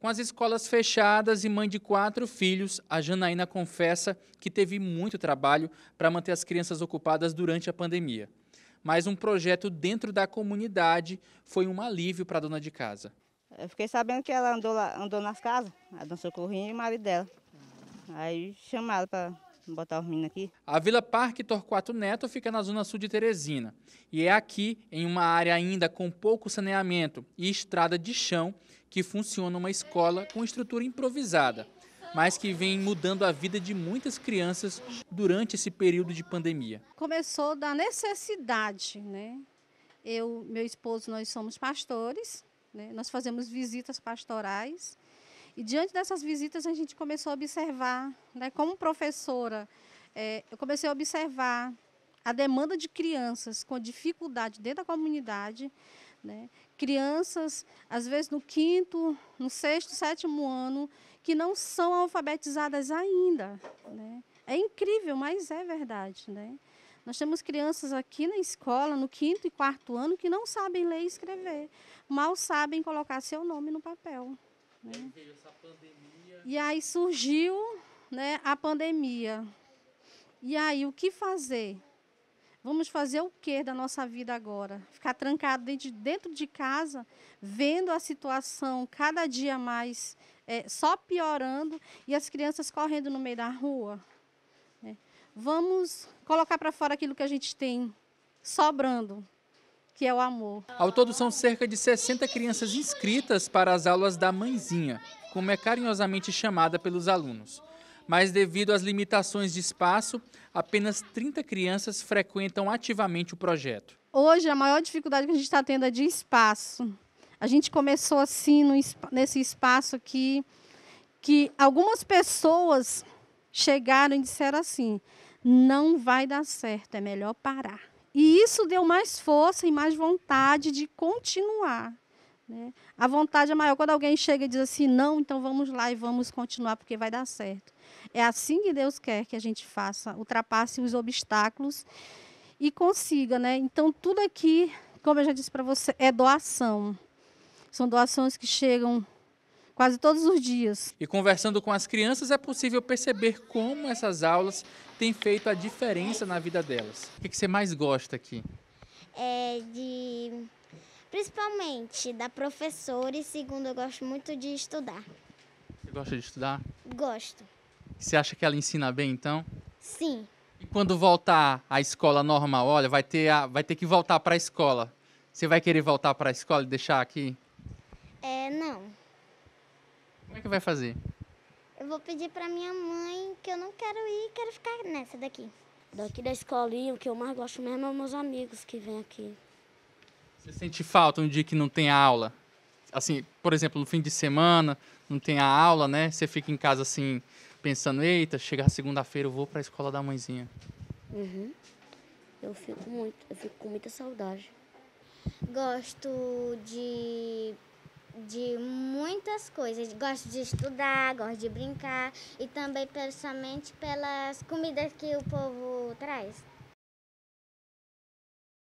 Com as escolas fechadas e mãe de quatro filhos, a Janaína confessa que teve muito trabalho para manter as crianças ocupadas durante a pandemia. Mas um projeto dentro da comunidade foi um alívio para a dona de casa. Eu fiquei sabendo que ela andou, lá, andou nas casas, a dona Socorrinha e o marido dela. Aí chamaram para botar os meninos aqui. A Vila Parque Torquato Neto fica na zona sul de Teresina e é aqui, em uma área ainda com pouco saneamento e estrada de chão, que funciona uma escola com estrutura improvisada, mas que vem mudando a vida de muitas crianças durante esse período de pandemia. Começou da necessidade, né? Eu, meu esposo, nós somos pastores, né? nós fazemos visitas pastorais e diante dessas visitas a gente começou a observar, né, como professora, é, eu comecei a observar a demanda de crianças com dificuldade dentro da comunidade, né, crianças às vezes no quinto, no sexto, sétimo ano que não são alfabetizadas ainda, né. É incrível, mas é verdade, né? Nós temos crianças aqui na escola, no quinto e quarto ano, que não sabem ler e escrever, mal sabem colocar seu nome no papel. Né? Aí veio essa pandemia. E aí surgiu né, a pandemia. E aí, o que fazer? Vamos fazer o que da nossa vida agora? Ficar trancado dentro, dentro de casa, vendo a situação cada dia mais é, só piorando e as crianças correndo no meio da rua? Né? Vamos colocar para fora aquilo que a gente tem sobrando que é o amor. Ao todo, são cerca de 60 crianças inscritas para as aulas da Mãezinha, como é carinhosamente chamada pelos alunos. Mas, devido às limitações de espaço, apenas 30 crianças frequentam ativamente o projeto. Hoje, a maior dificuldade que a gente está tendo é de espaço. A gente começou assim, no, nesse espaço aqui, que algumas pessoas chegaram e disseram assim: não vai dar certo, é melhor parar. E isso deu mais força e mais vontade de continuar. Né? A vontade é maior quando alguém chega e diz assim: não, então vamos lá e vamos continuar porque vai dar certo. É assim que Deus quer que a gente faça, ultrapasse os obstáculos e consiga. Né? Então, tudo aqui, como eu já disse para você, é doação. São doações que chegam quase todos os dias. E conversando com as crianças é possível perceber como essas aulas têm feito a diferença na vida delas. O que você mais gosta aqui? É de principalmente da professora e segundo eu gosto muito de estudar. Você gosta de estudar? Gosto. Você acha que ela ensina bem então? Sim. E quando voltar à escola normal, olha, vai ter, a, vai ter que voltar para a escola. Você vai querer voltar para a escola e deixar aqui? É, não. Como é que vai fazer? Eu vou pedir para minha mãe que eu não quero ir, quero ficar nessa daqui. Daqui da escolinha, o que eu mais gosto mesmo é meus amigos que vêm aqui. Você sente falta um dia que não tem aula? Assim, por exemplo, no fim de semana, não tem a aula, né? Você fica em casa assim, pensando, eita, chegar segunda-feira eu vou para a escola da mãezinha. Uhum. Eu fico muito, eu fico com muita saudade. Gosto de de muitas coisas. Gosto de estudar, gosto de brincar e também principalmente pelas comidas que o povo traz.